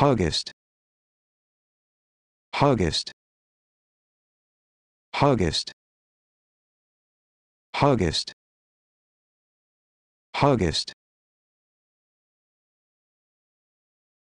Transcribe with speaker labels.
Speaker 1: August August August August August